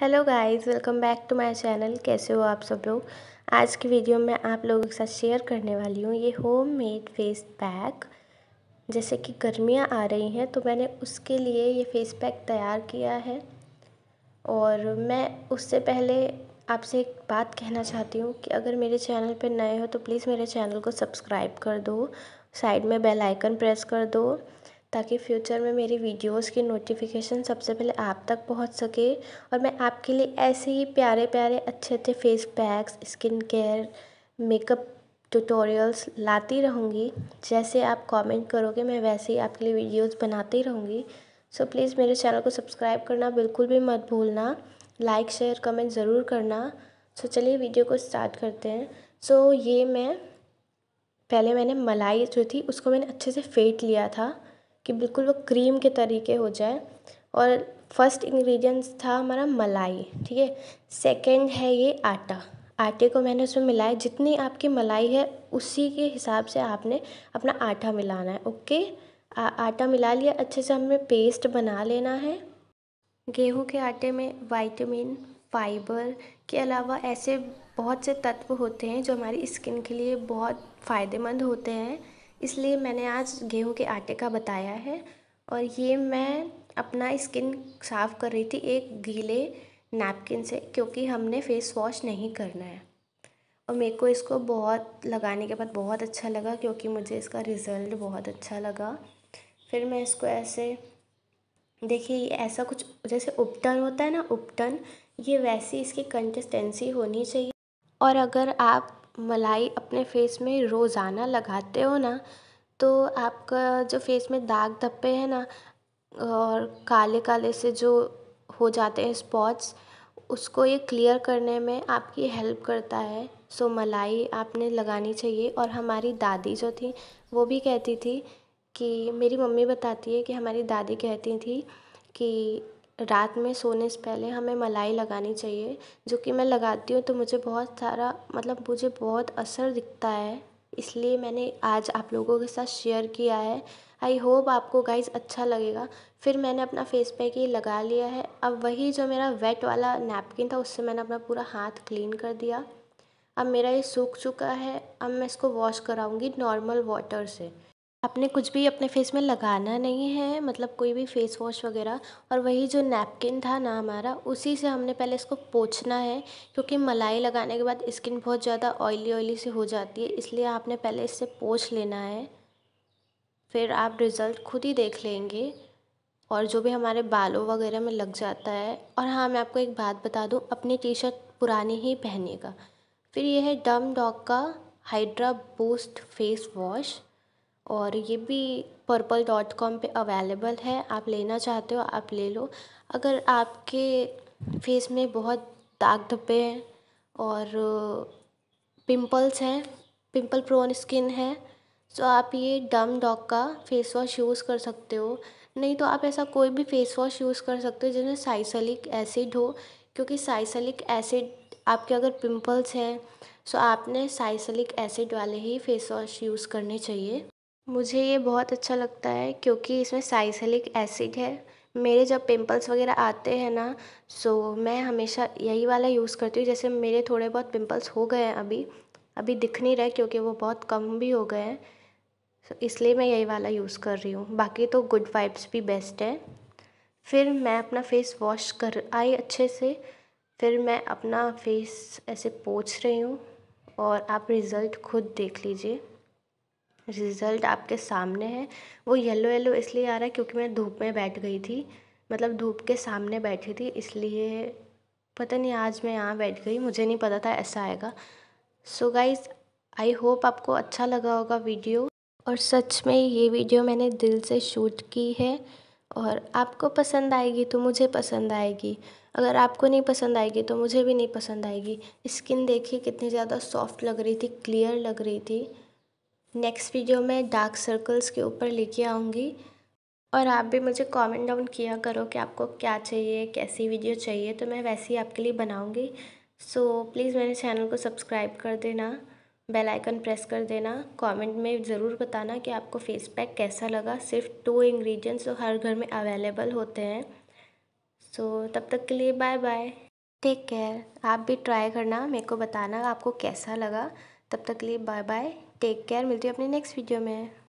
hello guys welcome back to my channel कैसे हो आप सब लोग आज की वीडियो में आप लोगों के साथ शेयर करने वाली हूँ ये होम मेड फेस पैक जैसे कि गर्मियाँ आ रही हैं तो मैंने उसके लिए ये फेस पैक तैयार किया है और मैं उससे पहले आपसे एक बात कहना चाहती हूँ कि अगर मेरे चैनल पर नए हो तो प्लीज़ मेरे चैनल को सब्सक्राइब कर दो साइड में बेल आइकन प्रेस कर दो ताकि फ्यूचर में मेरी वीडियोज़ की नोटिफिकेशन सबसे पहले आप तक पहुँच सके और मैं आपके लिए ऐसे ही प्यारे प्यारे अच्छे अच्छे face packs skin care makeup tutorials लाती रहूँगी जैसे आप कमेंट करोगे मैं वैसे ही आपके लिए वीडियोज़ बनाती रहूँगी सो प्लीज़ मेरे चैनल को सब्सक्राइब करना बिल्कुल भी मत भूलना लाइक शेयर कमेंट ज़रूर करना सो चलिए वीडियो को स्टार्ट करते हैं सो ये मैं पहले मैंने मलाई जो थी उसको मैंने अच्छे से फेंट लिया था कि बिल्कुल वो क्रीम के तरीके हो जाए और फर्स्ट इंग्रेडिएंट्स था हमारा मलाई ठीक है सेकंड है ये आटा आटे को मैंने उसमें मिलाया जितनी आपकी मलाई है उसी के हिसाब से आपने अपना आटा मिलाना है ओके आ, आटा मिला लिया अच्छे से हमें पेस्ट बना लेना है गेहूं के आटे में वाइटमिन फाइबर के अलावा ऐसे बहुत से तत्व होते हैं जो हमारी स्किन के लिए बहुत फ़ायदेमंद होते हैं इसलिए मैंने आज गेहूँ के आटे का बताया है और ये मैं अपना स्किन साफ़ कर रही थी एक गीले नैपकिन से क्योंकि हमने फ़ेस वॉश नहीं करना है और मेरे को इसको बहुत लगाने के बाद बहुत अच्छा लगा क्योंकि मुझे इसका रिज़ल्ट बहुत अच्छा लगा फिर मैं इसको ऐसे देखिए ऐसा कुछ जैसे उपटन होता है ना उपटन ये वैसी इसकी कंसिस्टेंसी होनी चाहिए और अगर आप मलाई अपने फेस में रोज़ाना लगाते हो ना तो आपका जो फेस में दाग धब्बे हैं ना और काले काले से जो हो जाते हैं स्पॉट्स उसको ये क्लियर करने में आपकी हेल्प करता है सो मलाई आपने लगानी चाहिए और हमारी दादी जो थी वो भी कहती थी कि मेरी मम्मी बताती है कि हमारी दादी कहती थी कि रात में सोने से पहले हमें मलाई लगानी चाहिए जो कि मैं लगाती हूँ तो मुझे बहुत सारा मतलब मुझे बहुत असर दिखता है इसलिए मैंने आज आप लोगों के साथ शेयर किया है आई होप आपको गाइज़ अच्छा लगेगा फिर मैंने अपना फेस पैक ये लगा लिया है अब वही जो मेरा वेट वाला नैपकिन था उससे मैंने अपना पूरा हाथ क्लीन कर दिया अब मेरा ये सूख चुका है अब मैं इसको वॉश कराऊँगी नॉर्मल वाटर से आपने कुछ भी अपने फेस में लगाना नहीं है मतलब कोई भी फेस वॉश वगैरह और वही जो नैपकिन था ना हमारा उसी से हमने पहले इसको पोछना है क्योंकि मलाई लगाने के बाद स्किन बहुत ज़्यादा ऑयली ऑयली सी हो जाती है इसलिए आपने पहले इससे पोछ लेना है फिर आप रिज़ल्ट खुद ही देख लेंगे और जो भी हमारे बालों वगैरह में लग जाता है और हाँ मैं आपको एक बात बता दूँ अपनी टी शर्ट पुरानी ही पहनेगा फिर यह है डम डॉग का हाइड्रा बूस्ट फेस वॉश और ये भी पर्पल डॉट कॉम पर अवेलेबल है आप लेना चाहते हो आप ले लो अगर आपके फेस में बहुत दाग धब्बे हैं और पिंपल्स हैं पिंपल प्रोन स्किन है तो आप ये डम डॉग का फेस वॉश यूज़ कर सकते हो नहीं तो आप ऐसा कोई भी फेस वॉश यूज़ कर सकते हो जिसमें साइसलिक एसिड हो क्योंकि साइसलिक एसिड आपके अगर पिंपल्स हैं सो तो आपने साइसलिक एसिड वाले ही फेस वॉश यूज़ करने चाहिए मुझे ये बहुत अच्छा लगता है क्योंकि इसमें साइसिलिक एसिड है मेरे जब पिम्पल्स वगैरह आते हैं ना सो मैं हमेशा यही वाला यूज़ करती हूँ जैसे मेरे थोड़े बहुत पिम्पल्स हो गए हैं अभी अभी दिख नहीं रहे क्योंकि वो बहुत कम भी हो गए हैं सो इसलिए मैं यही वाला यूज़ कर रही हूँ बाकी तो गुड वाइब्स भी बेस्ट है फिर मैं अपना फेस वॉश कर आई अच्छे से फिर मैं अपना फेस ऐसे पोछ रही हूँ और आप रिज़ल्ट खुद देख लीजिए रिज़ल्ट आपके सामने है वो येलो येलो इसलिए आ रहा है क्योंकि मैं धूप में बैठ गई थी मतलब धूप के सामने बैठी थी इसलिए पता नहीं आज मैं यहाँ बैठ गई मुझे नहीं पता था ऐसा आएगा सो गाइज़ आई होप आपको अच्छा लगा होगा वीडियो और सच में ये वीडियो मैंने दिल से शूट की है और आपको पसंद आएगी तो मुझे पसंद आएगी अगर आपको नहीं पसंद आएगी तो मुझे भी नहीं पसंद आएगी स्किन देखिए कितनी ज़्यादा सॉफ्ट लग रही थी क्लियर लग रही थी नेक्स्ट वीडियो में डार्क सर्कल्स के ऊपर लेके आऊँगी और आप भी मुझे कमेंट डाउन किया करो कि आपको क्या चाहिए कैसी वीडियो चाहिए तो मैं वैसी आपके लिए बनाऊँगी सो so, प्लीज़ मेरे चैनल को सब्सक्राइब कर देना बेल आइकन प्रेस कर देना कमेंट में ज़रूर बताना कि आपको फेस पैक कैसा लगा सिर्फ टू इंग्रेडिएंट्स जो हर घर में अवेलेबल होते हैं सो so, तब तक के लिए बाय बाय टेक केयर आप भी ट्राई करना मेरे को बताना आपको कैसा लगा तब तक के लिए बाय बाय टेक केयर मिलती हूँ अपने नेक्स्ट वीडियो में